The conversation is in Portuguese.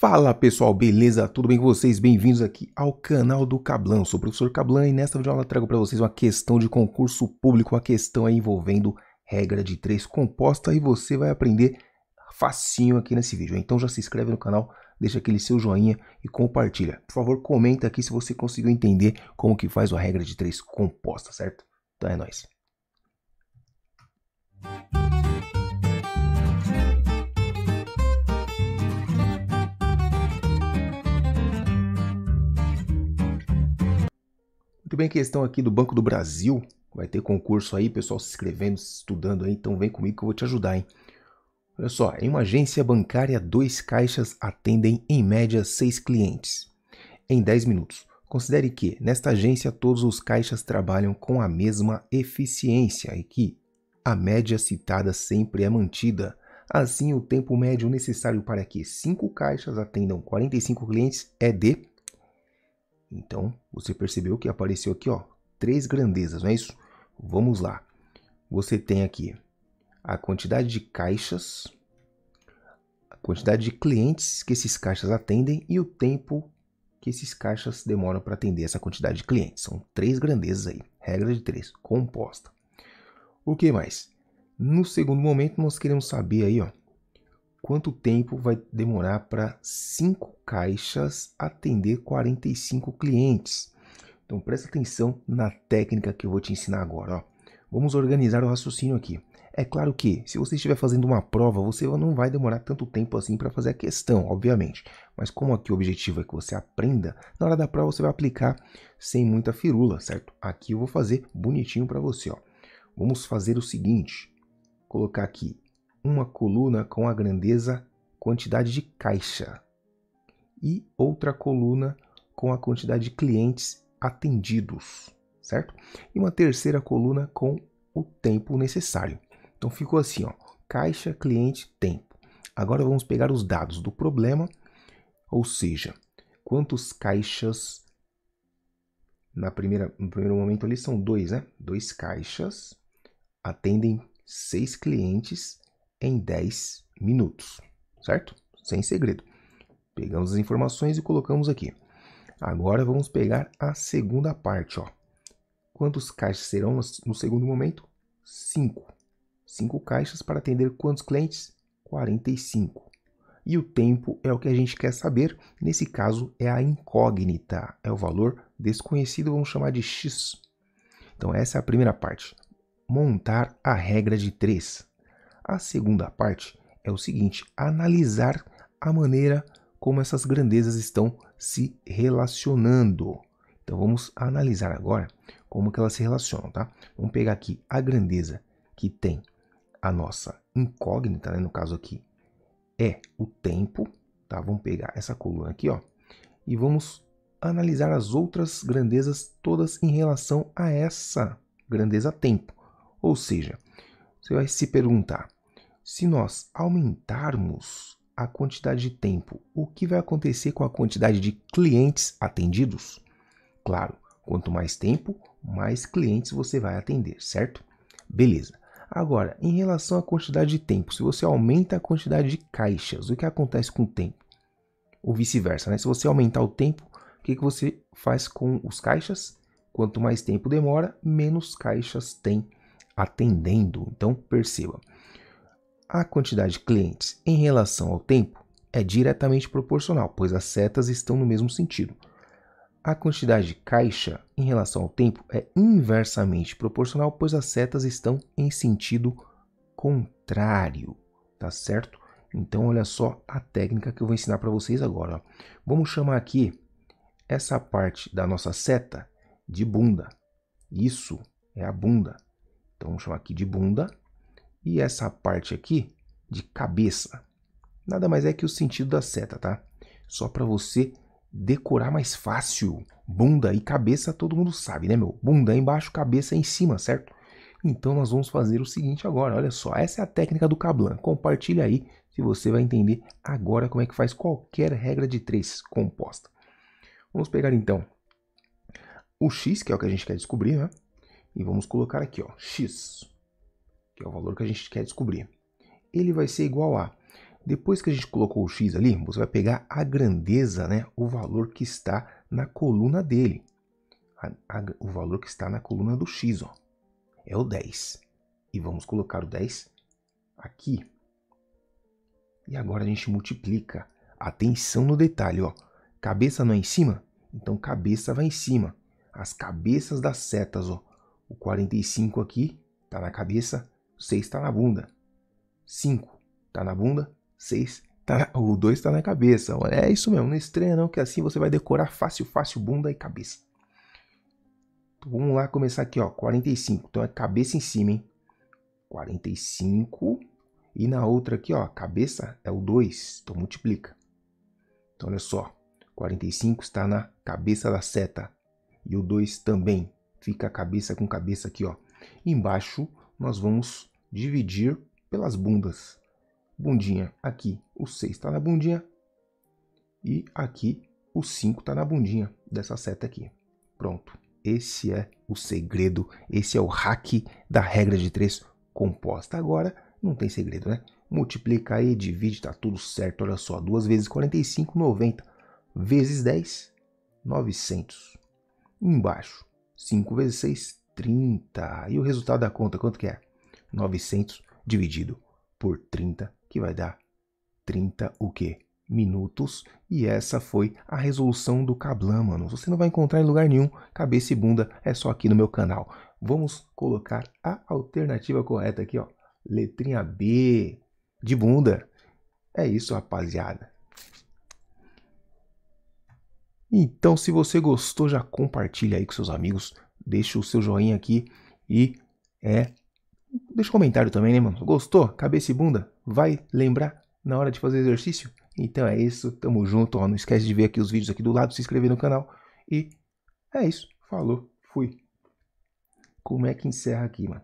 Fala pessoal, beleza? Tudo bem com vocês? Bem-vindos aqui ao canal do Cablan. Sou o professor Cablan e nesta videoaula trago para vocês uma questão de concurso público, uma questão envolvendo regra de três composta e você vai aprender facinho aqui nesse vídeo. Então já se inscreve no canal, deixa aquele seu joinha e compartilha. Por favor, comenta aqui se você conseguiu entender como que faz a regra de três composta, certo? Então é nóis. bem questão aqui do Banco do Brasil. Vai ter concurso aí, pessoal se inscrevendo, se estudando aí, então vem comigo que eu vou te ajudar, hein? Olha só, em uma agência bancária, dois caixas atendem em média seis clientes em 10 minutos. Considere que, nesta agência, todos os caixas trabalham com a mesma eficiência e que a média citada sempre é mantida. Assim, o tempo médio necessário para que cinco caixas atendam 45 clientes é de então, você percebeu que apareceu aqui, ó, três grandezas, não é isso? Vamos lá. Você tem aqui a quantidade de caixas, a quantidade de clientes que esses caixas atendem e o tempo que esses caixas demoram para atender essa quantidade de clientes. São três grandezas aí, regra de três, composta. O que mais? No segundo momento, nós queremos saber aí, ó, quanto tempo vai demorar para cinco caixas atender 45 clientes. Então presta atenção na técnica que eu vou te ensinar agora. Ó. Vamos organizar o raciocínio aqui. É claro que, se você estiver fazendo uma prova, você não vai demorar tanto tempo assim para fazer a questão, obviamente. Mas como aqui o objetivo é que você aprenda, na hora da prova você vai aplicar sem muita firula, certo? Aqui eu vou fazer bonitinho para você, ó. Vamos fazer o seguinte: colocar aqui uma coluna com a grandeza quantidade de caixa e outra coluna com a quantidade de clientes atendidos, certo? E uma terceira coluna com o tempo necessário. Então ficou assim, ó, caixa, cliente, tempo. Agora vamos pegar os dados do problema, ou seja, quantos caixas na primeira, no primeiro momento ali são dois, né? Dois caixas atendem seis clientes em 10 minutos, certo? Sem segredo. Pegamos as informações e colocamos aqui. Agora vamos pegar a segunda parte, ó. Quantos caixas serão no segundo momento? 5. 5 caixas para atender quantos clientes? 45. E o tempo é o que a gente quer saber, nesse caso é a incógnita, é o valor desconhecido, vamos chamar de x. Então essa é a primeira parte. Montar a regra de 3. A segunda parte é o seguinte: analisar a maneira como essas grandezas estão se relacionando. Então vamos analisar agora como que elas se relacionam, tá? Vamos pegar aqui a grandeza que tem a nossa incógnita, né? no caso aqui é o tempo, tá? Vamos pegar essa coluna aqui, ó, e vamos analisar as outras grandezas todas em relação a essa grandeza tempo. Ou seja, você vai se perguntar se nós aumentarmos a quantidade de tempo, o que vai acontecer com a quantidade de clientes atendidos? Claro, quanto mais tempo, mais clientes você vai atender, certo? Beleza. Agora, em relação à quantidade de tempo, se você aumenta a quantidade de caixas, o que acontece com o tempo? Ou vice-versa, né? Se você aumentar o tempo, o que, que você faz com os caixas? Quanto mais tempo demora, menos caixas tem atendendo. Então, perceba. A quantidade de clientes em relação ao tempo é diretamente proporcional, pois as setas estão no mesmo sentido. A quantidade de caixa em relação ao tempo é inversamente proporcional, pois as setas estão em sentido contrário, tá certo? Então olha só a técnica que eu vou ensinar para vocês agora. Vamos chamar aqui essa parte da nossa seta de bunda. Isso é a bunda. Então vamos chamar aqui de bunda e essa parte aqui de cabeça, nada mais é que o sentido da seta, tá? Só para você decorar mais fácil. Bunda e cabeça todo mundo sabe, né, meu? Bunda embaixo, cabeça em cima, certo? Então nós vamos fazer o seguinte agora, olha só, essa é a técnica do Kablan. Compartilha aí se você vai entender agora como é que faz qualquer regra de três composta. Vamos pegar então o x, que é o que a gente quer descobrir, né? E vamos colocar aqui, ó, x que é o valor que a gente quer descobrir, ele vai ser igual a. Depois que a gente colocou o x ali, você vai pegar a grandeza, né, o valor que está na coluna dele. A, a, o valor que está na coluna do x, ó, é o 10. E vamos colocar o 10 aqui. E agora a gente multiplica. Atenção no detalhe, ó. Cabeça não é em cima? Então cabeça vai em cima. As cabeças das setas, ó. O 45 aqui está na cabeça, 6 está na bunda. 5 está na bunda, 6 tá na... o 2 está na cabeça. É isso mesmo, não estranha não, que assim você vai decorar fácil, fácil, bunda e cabeça. Então, vamos lá começar aqui, ó, 45. Então é cabeça em cima, hein? 45 e na outra aqui, ó, cabeça é o 2, então multiplica. Então olha só, 45 está na cabeça da seta e o 2 também. Fica cabeça com cabeça aqui, ó. Embaixo nós vamos dividir pelas bundas. Bundinha aqui, o 6 está na bundinha. E aqui, o 5 está na bundinha dessa seta aqui. Pronto. Esse é o segredo, esse é o hack da regra de 3 composta. Agora, não tem segredo, né? Multiplica aí, divide, está tudo certo. Olha só, 2 vezes 45, 90. Vezes 10, 900. Embaixo, 5 vezes 6, 30. E o resultado da conta, quanto que é? 900 dividido por 30, que vai dar 30 o quê? Minutos. E essa foi a resolução do Cablan, mano. Você não vai encontrar em lugar nenhum. Cabeça e bunda é só aqui no meu canal. Vamos colocar a alternativa correta aqui, ó. Letrinha B de bunda. É isso, rapaziada. Então, se você gostou, já compartilha aí com seus amigos, deixa o seu joinha aqui e é Deixa um comentário também, né, mano? Gostou? Cabeça e bunda? Vai lembrar na hora de fazer exercício? Então é isso, tamo junto, ó. Não esquece de ver aqui os vídeos aqui do lado, se inscrever no canal. E é isso. Falou, fui. Como é que encerra aqui, mano?